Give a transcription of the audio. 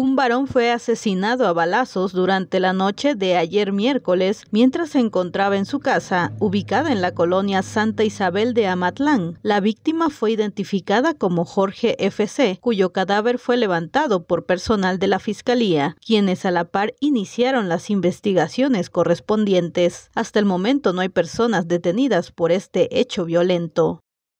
Un varón fue asesinado a balazos durante la noche de ayer miércoles mientras se encontraba en su casa, ubicada en la colonia Santa Isabel de Amatlán. La víctima fue identificada como Jorge FC, cuyo cadáver fue levantado por personal de la Fiscalía, quienes a la par iniciaron las investigaciones correspondientes. Hasta el momento no hay personas detenidas por este hecho violento.